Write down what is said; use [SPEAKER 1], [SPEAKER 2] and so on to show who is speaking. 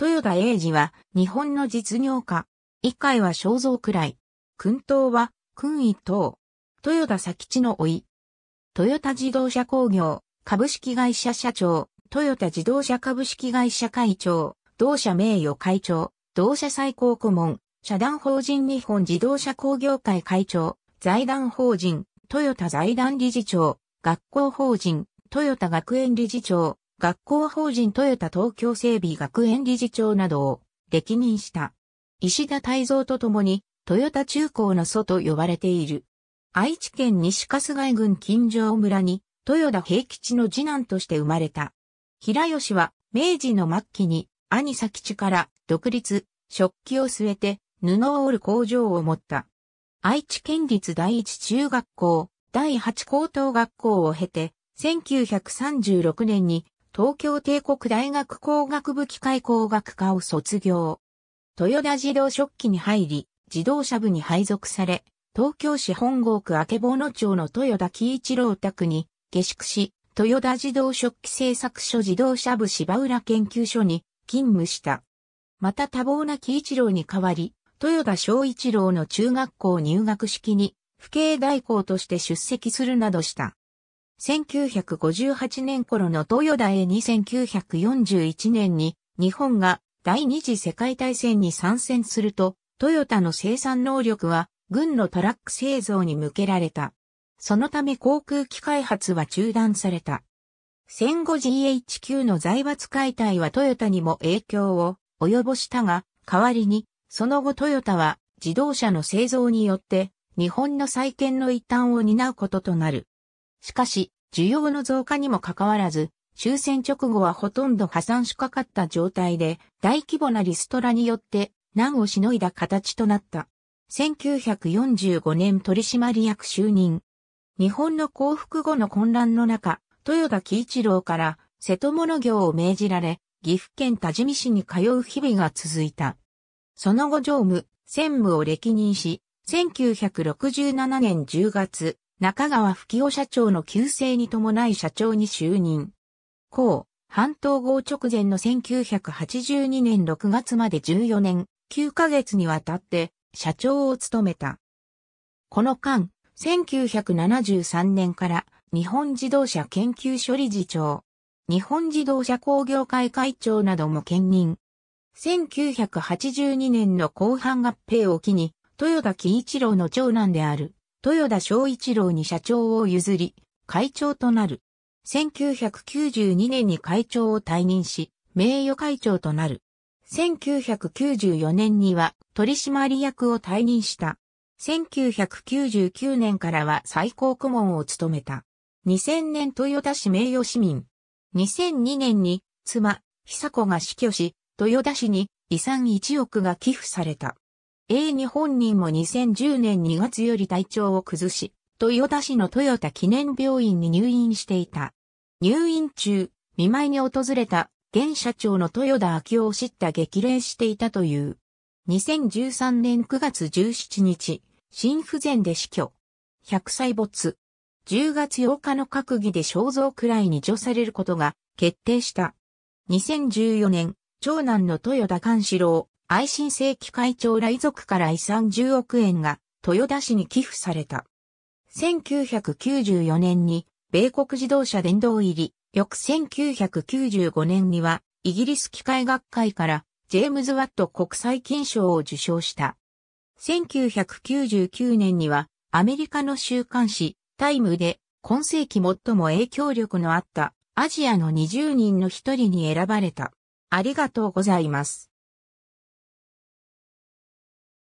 [SPEAKER 1] 豊田英二は日本の実業家。一回は肖像くらい。君東は君一等。豊田佐吉の老い。トヨタ自動車工業株式会社社長、豊田自動車株式会社会長、同社名誉会長、同社最高顧問、社団法人日本自動車工業会会長、財団法人、豊田財団理事長、学校法人、豊田学園理事長、学校法人トヨタ東京整備学園理事長などを歴任した。石田泰造と共に、トヨタ中高の祖と呼ばれている。愛知県西春日井郡近城村に、豊田平吉の次男として生まれた。平吉は、明治の末期に、兄佐吉から独立、食器を据えて、布を織る工場を持った。愛知県立第一中学校、第八高等学校を経て、1936年に東京帝国大学工学部機械工学科を卒業。豊田自動食器に入り、自動車部に配属され、東京市本郷区曙野町の豊田喜一郎宅に下宿し、豊田自動食器製作所自動車部芝浦研究所に勤務した。また多忙な喜一郎に代わり、豊田昭一郎の中学校入学式に、府警代行として出席するなどした。1958年頃のトヨ大へ2 9 4 1年に日本が第二次世界大戦に参戦すると、トヨタの生産能力は軍のトラック製造に向けられた。そのため航空機開発は中断された。戦後 GHQ の財閥解体はトヨタにも影響を及ぼしたが、代わりに、その後トヨタは自動車の製造によって日本の再建の一端を担うこととなる。しかし、需要の増加にもかかわらず、終戦直後はほとんど破産しかかった状態で、大規模なリストラによって、難をしのいだ形となった。1945年取締役就任。日本の降伏後の混乱の中、豊田喜一郎から瀬戸物業を命じられ、岐阜県多治見市に通う日々が続いた。その後常務、専務を歴任し、1967年10月、中川吹夫社長の旧姓に伴い社長に就任。後、半島合直前の1982年6月まで14年、9ヶ月にわたって社長を務めた。この間、1973年から日本自動車研究所理事長、日本自動車工業会会長なども兼任。1982年の後半合併を機に、豊田金一郎の長男である豊田章一郎に社長を譲り、会長となる。1992年に会長を退任し、名誉会長となる。1994年には取締役を退任した。1999年からは最高顧問を務めた。2000年豊田市名誉市民。2002年に妻、久子が死去し、豊田市に遺産1億が寄付された。A に本人も2010年2月より体調を崩し、豊田市の豊田記念病院に入院していた。入院中、見舞いに訪れた現社長の豊田昭夫を知った激励していたという。2013年9月17日、心不全で死去。100歳没。10月8日の閣議で肖像くらいに除されることが決定した。2014年、長男の豊田勘志郎、愛新世機会長ら遺族から遺産10億円が豊田市に寄付された。1994年に米国自動車殿堂入り、翌1995年にはイギリス機械学会からジェームズ・ワット国際金賞を受賞した。1999年にはアメリカの週刊誌タイムで今世紀最も影響力のあったアジアの20人の一人に選ばれた。ありがとうございます。